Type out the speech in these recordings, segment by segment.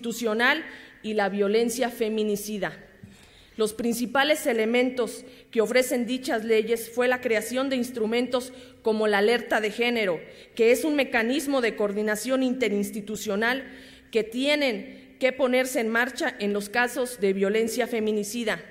institucional y la violencia feminicida. Los principales elementos que ofrecen dichas leyes fue la creación de instrumentos como la alerta de género, que es un mecanismo de coordinación interinstitucional que tienen que ponerse en marcha en los casos de violencia feminicida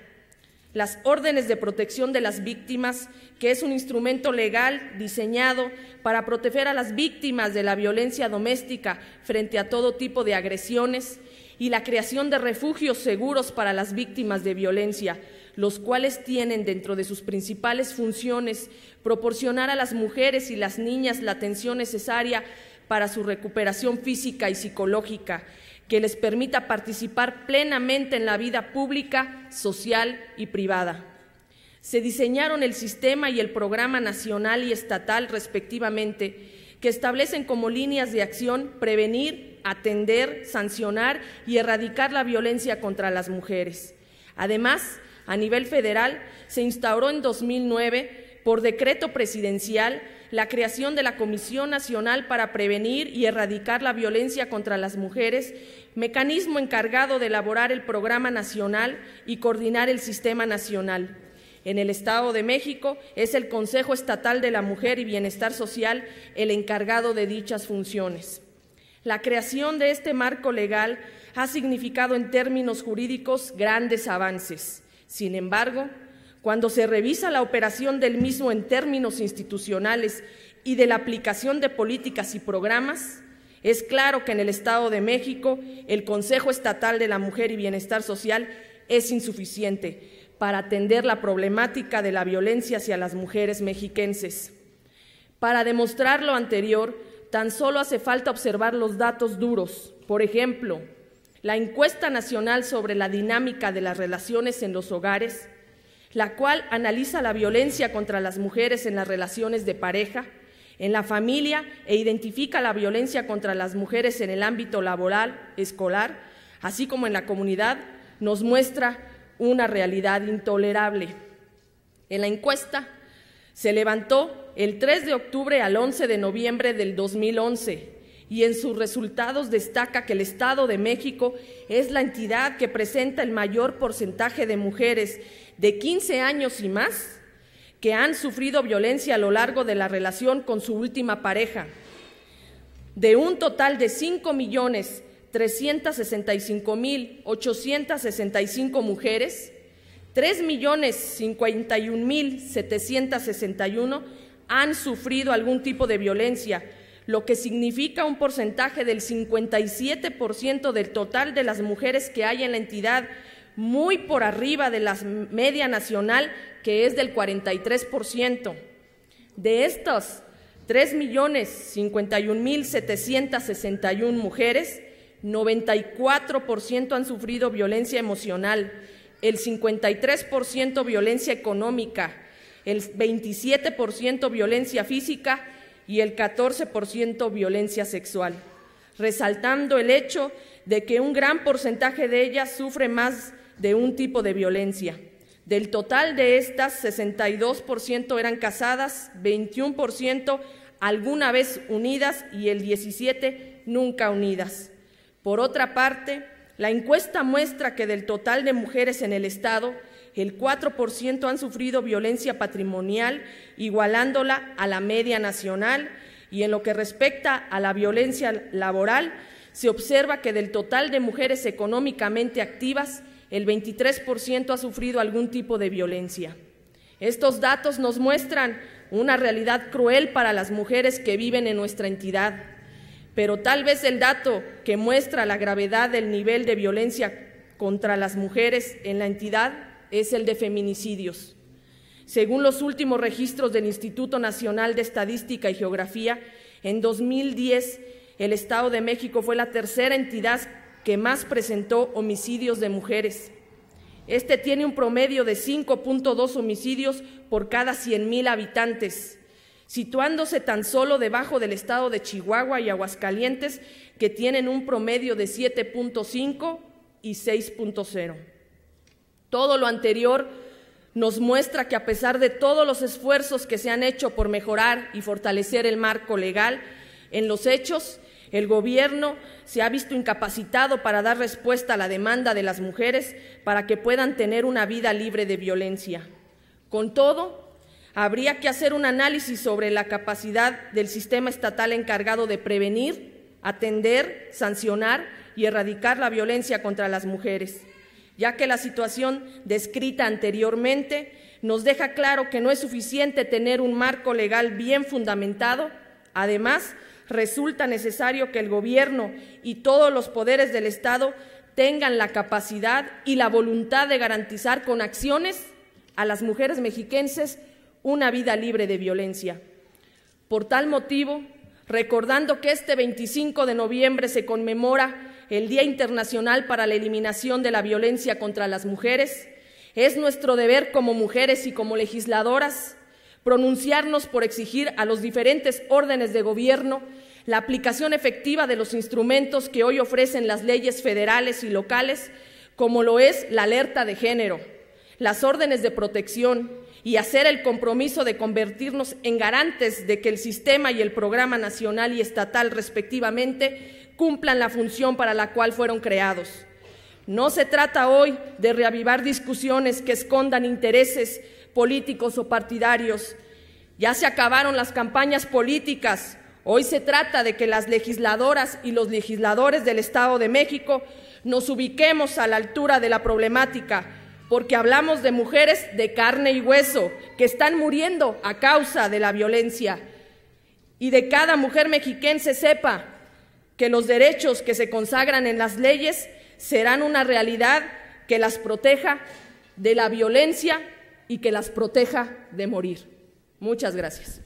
las órdenes de protección de las víctimas, que es un instrumento legal diseñado para proteger a las víctimas de la violencia doméstica frente a todo tipo de agresiones, y la creación de refugios seguros para las víctimas de violencia, los cuales tienen dentro de sus principales funciones proporcionar a las mujeres y las niñas la atención necesaria para su recuperación física y psicológica, que les permita participar plenamente en la vida pública, social y privada. Se diseñaron el sistema y el programa nacional y estatal respectivamente, que establecen como líneas de acción prevenir, atender, sancionar y erradicar la violencia contra las mujeres. Además, a nivel federal, se instauró en 2009 por decreto presidencial la creación de la Comisión Nacional para Prevenir y Erradicar la Violencia contra las Mujeres, mecanismo encargado de elaborar el programa nacional y coordinar el sistema nacional. En el Estado de México es el Consejo Estatal de la Mujer y Bienestar Social el encargado de dichas funciones. La creación de este marco legal ha significado en términos jurídicos grandes avances. Sin embargo, cuando se revisa la operación del mismo en términos institucionales y de la aplicación de políticas y programas, es claro que en el Estado de México el Consejo Estatal de la Mujer y Bienestar Social es insuficiente para atender la problemática de la violencia hacia las mujeres mexiquenses. Para demostrar lo anterior, tan solo hace falta observar los datos duros. Por ejemplo, la encuesta nacional sobre la dinámica de las relaciones en los hogares la cual analiza la violencia contra las mujeres en las relaciones de pareja, en la familia e identifica la violencia contra las mujeres en el ámbito laboral, escolar, así como en la comunidad, nos muestra una realidad intolerable. En la encuesta se levantó el 3 de octubre al 11 de noviembre del 2011 y en sus resultados destaca que el Estado de México es la entidad que presenta el mayor porcentaje de mujeres de 15 años y más que han sufrido violencia a lo largo de la relación con su última pareja. De un total de 5.365.865 mujeres, 3 han sufrido algún tipo de violencia, lo que significa un porcentaje del 57% del total de las mujeres que hay en la entidad muy por arriba de la media nacional, que es del 43%. De estas, 3.051.761 mujeres, 94% han sufrido violencia emocional, el 53% violencia económica, el 27% violencia física y el 14% violencia sexual, resaltando el hecho de que un gran porcentaje de ellas sufre más de un tipo de violencia. Del total de estas, 62% eran casadas, 21% alguna vez unidas y el 17% nunca unidas. Por otra parte, la encuesta muestra que del total de mujeres en el Estado, el 4% han sufrido violencia patrimonial, igualándola a la media nacional, y en lo que respecta a la violencia laboral, se observa que del total de mujeres económicamente activas, el 23% ha sufrido algún tipo de violencia. Estos datos nos muestran una realidad cruel para las mujeres que viven en nuestra entidad, pero tal vez el dato que muestra la gravedad del nivel de violencia contra las mujeres en la entidad es el de feminicidios. Según los últimos registros del Instituto Nacional de Estadística y Geografía, en 2010 el Estado de México fue la tercera entidad que más presentó homicidios de mujeres. Este tiene un promedio de 5.2 homicidios por cada 100.000 habitantes, situándose tan solo debajo del estado de Chihuahua y Aguascalientes, que tienen un promedio de 7.5 y 6.0. Todo lo anterior nos muestra que a pesar de todos los esfuerzos que se han hecho por mejorar y fortalecer el marco legal, en los hechos el gobierno se ha visto incapacitado para dar respuesta a la demanda de las mujeres para que puedan tener una vida libre de violencia. Con todo, habría que hacer un análisis sobre la capacidad del sistema estatal encargado de prevenir, atender, sancionar y erradicar la violencia contra las mujeres, ya que la situación descrita anteriormente nos deja claro que no es suficiente tener un marco legal bien fundamentado, además resulta necesario que el gobierno y todos los poderes del Estado tengan la capacidad y la voluntad de garantizar con acciones a las mujeres mexiquenses una vida libre de violencia. Por tal motivo, recordando que este 25 de noviembre se conmemora el Día Internacional para la Eliminación de la Violencia contra las Mujeres, es nuestro deber como mujeres y como legisladoras pronunciarnos por exigir a los diferentes órdenes de gobierno la aplicación efectiva de los instrumentos que hoy ofrecen las leyes federales y locales, como lo es la alerta de género, las órdenes de protección y hacer el compromiso de convertirnos en garantes de que el sistema y el programa nacional y estatal respectivamente cumplan la función para la cual fueron creados. No se trata hoy de reavivar discusiones que escondan intereses políticos o partidarios. Ya se acabaron las campañas políticas. Hoy se trata de que las legisladoras y los legisladores del Estado de México nos ubiquemos a la altura de la problemática, porque hablamos de mujeres de carne y hueso que están muriendo a causa de la violencia. Y de cada mujer mexiquense sepa que los derechos que se consagran en las leyes serán una realidad que las proteja de la violencia y que las proteja de morir. Muchas gracias.